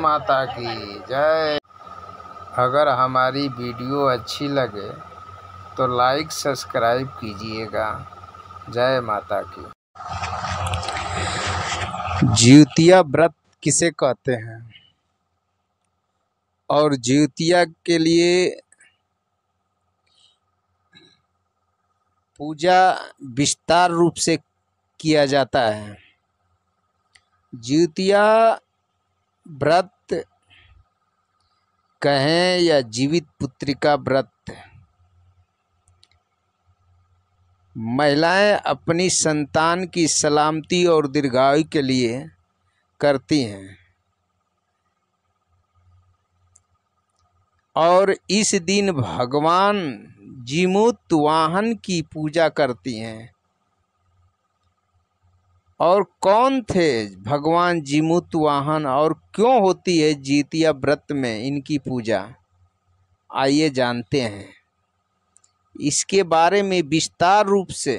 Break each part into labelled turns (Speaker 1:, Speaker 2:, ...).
Speaker 1: माता की जय अगर हमारी वीडियो अच्छी लगे तो लाइक सब्सक्राइब कीजिएगा जय माता की ज्योतिया व्रत किसे कहते हैं और ज्योतिया के लिए पूजा विस्तार रूप से किया जाता है ज्योतिया व्रत कहें या जीवित पुत्री का व्रत महिलाएं अपनी संतान की सलामती और दीर्घायु के लिए करती हैं और इस दिन भगवान जीमूत वाहन की पूजा करती हैं और कौन थे भगवान जीमूत वाहन और क्यों होती है जीतिया व्रत में इनकी पूजा आइए जानते हैं इसके बारे में विस्तार रूप से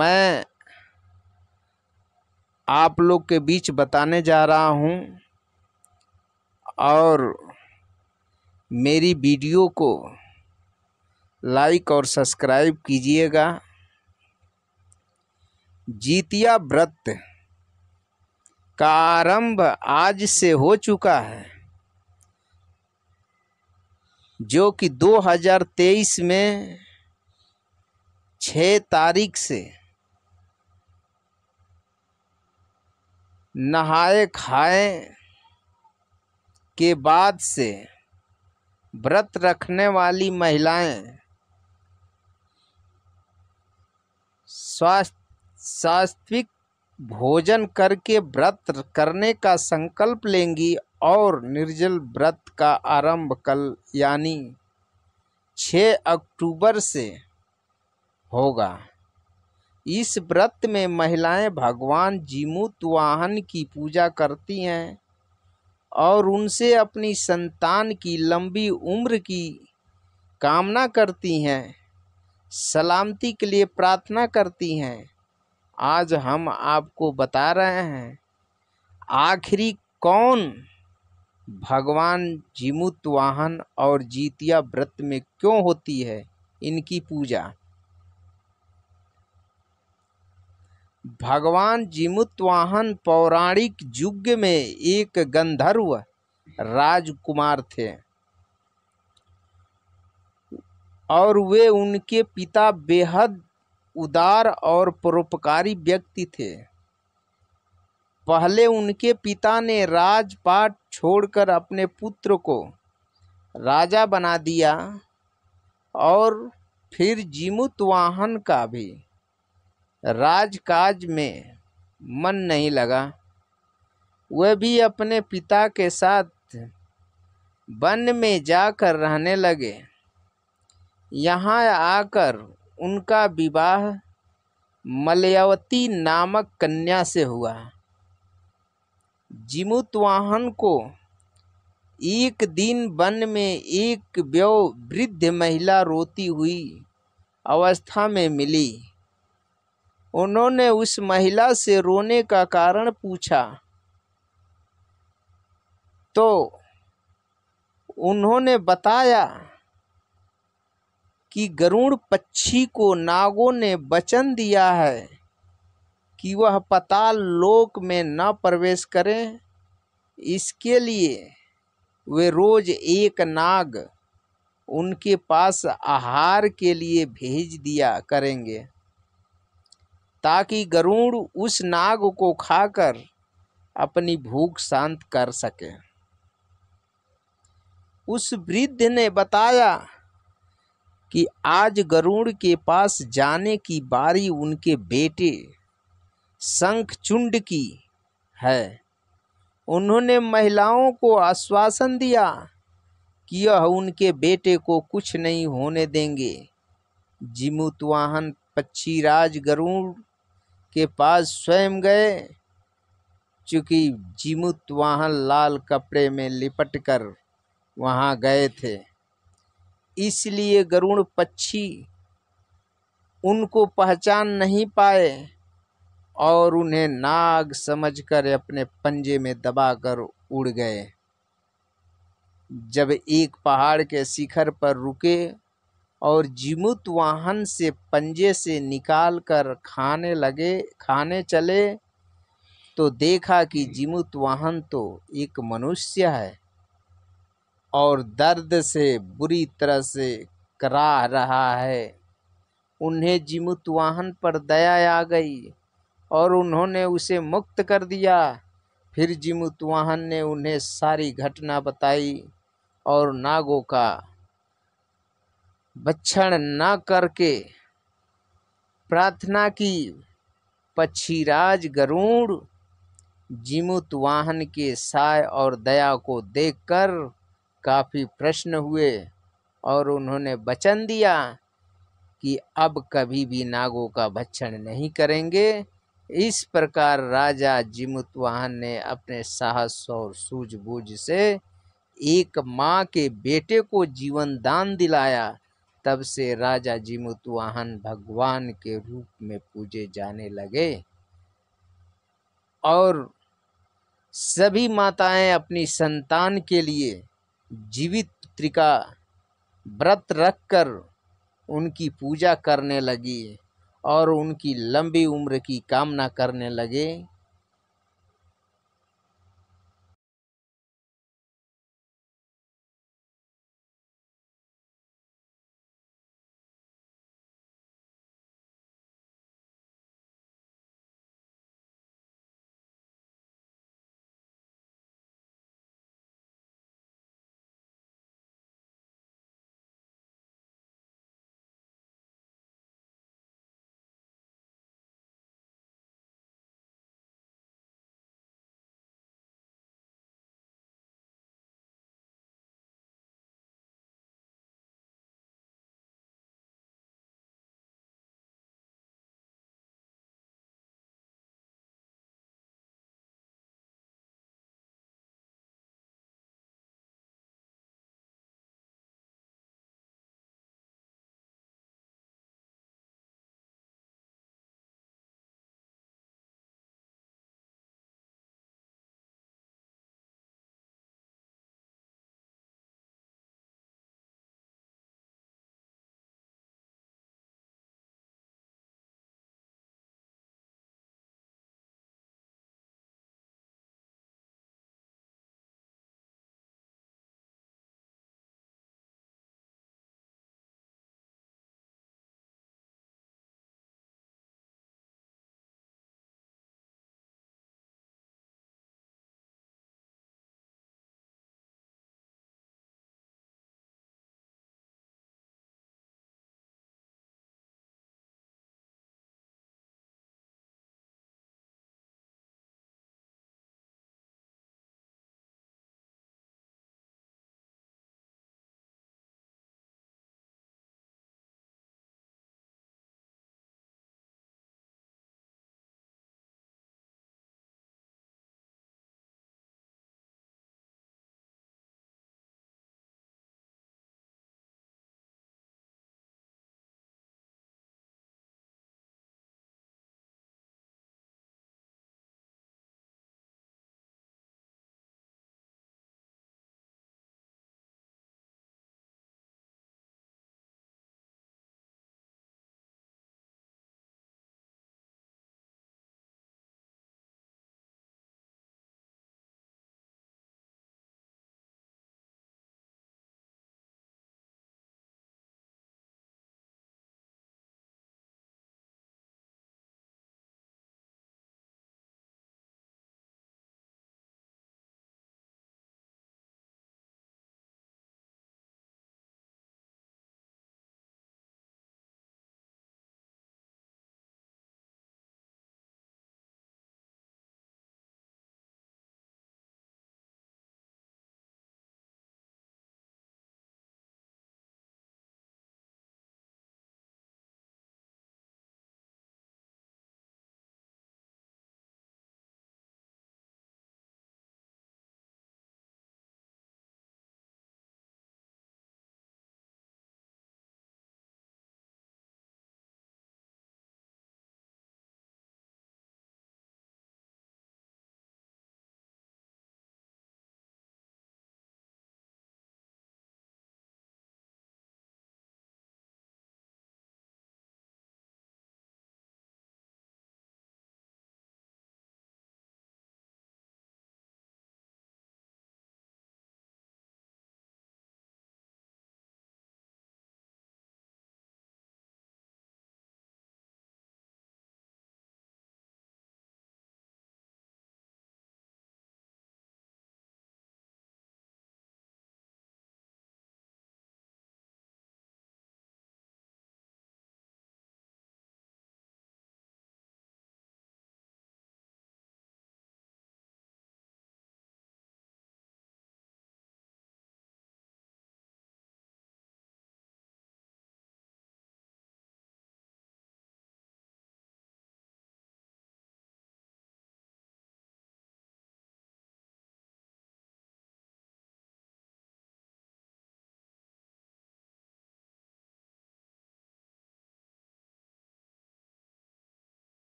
Speaker 1: मैं आप लोग के बीच बताने जा रहा हूँ और मेरी वीडियो को लाइक और सब्सक्राइब कीजिएगा जीतिया व्रत का आरंभ आज से हो चुका है जो कि 2023 में 6 तारीख से नहाए खाए के बाद से व्रत रखने वाली महिलाएं स्वास्थ्य सात्विक भोजन करके व्रत करने का संकल्प लेंगी और निर्जल व्रत का आरंभ कल यानी 6 अक्टूबर से होगा इस व्रत में महिलाएं भगवान जीमूत वाहन की पूजा करती हैं और उनसे अपनी संतान की लंबी उम्र की कामना करती हैं सलामती के लिए प्रार्थना करती हैं आज हम आपको बता रहे हैं आखिरी कौन भगवान जीमुतवाहन वाहन और जीतिया व्रत में क्यों होती है इनकी पूजा भगवान जीमुतवाहन पौराणिक युग में एक गंधर्व राजकुमार थे और वे उनके पिता बेहद उदार और परोपकारी व्यक्ति थे पहले उनके पिता ने राजपाट छोड़कर अपने पुत्र को राजा बना दिया और फिर जीमुतवाहन का भी राजकाज में मन नहीं लगा वह भी अपने पिता के साथ वन में जाकर रहने लगे यहाँ आकर उनका विवाह मलयावती नामक कन्या से हुआ जिमुतवाहन को एक दिन वन में एक व्यव वृद्ध महिला रोती हुई अवस्था में मिली उन्होंने उस महिला से रोने का कारण पूछा तो उन्होंने बताया कि गरुड़ पक्षी को नागों ने वचन दिया है कि वह पताल लोक में न प्रवेश करें इसके लिए वे रोज एक नाग उनके पास आहार के लिए भेज दिया करेंगे ताकि गरुड़ उस नाग को खाकर अपनी भूख शांत कर सके उस वृद्ध ने बताया कि आज गरुड़ के पास जाने की बारी उनके बेटे शंखचुंड की है उन्होंने महिलाओं को आश्वासन दिया कि यह उनके बेटे को कुछ नहीं होने देंगे जिमुतवाहन पक्षीराज गरुड़ के पास स्वयं गए चूँकि जिमुतवाहन लाल कपड़े में लिपट कर वहाँ गए थे इसलिए गरुण पक्षी उनको पहचान नहीं पाए और उन्हें नाग समझकर अपने पंजे में दबाकर उड़ गए जब एक पहाड़ के शिखर पर रुके और जिमुत वाहन से पंजे से निकाल कर खाने लगे खाने चले तो देखा कि जीमुत वाहन तो एक मनुष्य है और दर्द से बुरी तरह से कराह रहा है उन्हें जिमुतवाहन पर दया आ गई और उन्होंने उसे मुक्त कर दिया फिर जिमुतवाहन ने उन्हें सारी घटना बताई और नागों का भक्षण न करके प्रार्थना की पक्षीराज गरुड़ जिमुतवाहन के साय और दया को देखकर काफ़ी प्रश्न हुए और उन्होंने वचन दिया कि अब कभी भी नागों का भक्षण नहीं करेंगे इस प्रकार राजा जिमुतवाहन ने अपने साहस और सूझबूझ से एक माँ के बेटे को जीवन दान दिलाया तब से राजा जिमुतवाहन भगवान के रूप में पूजे जाने लगे और सभी माताएं अपनी संतान के लिए जीवित पुत्रिका व्रत रखकर उनकी पूजा करने लगी और उनकी लंबी उम्र की कामना करने लगे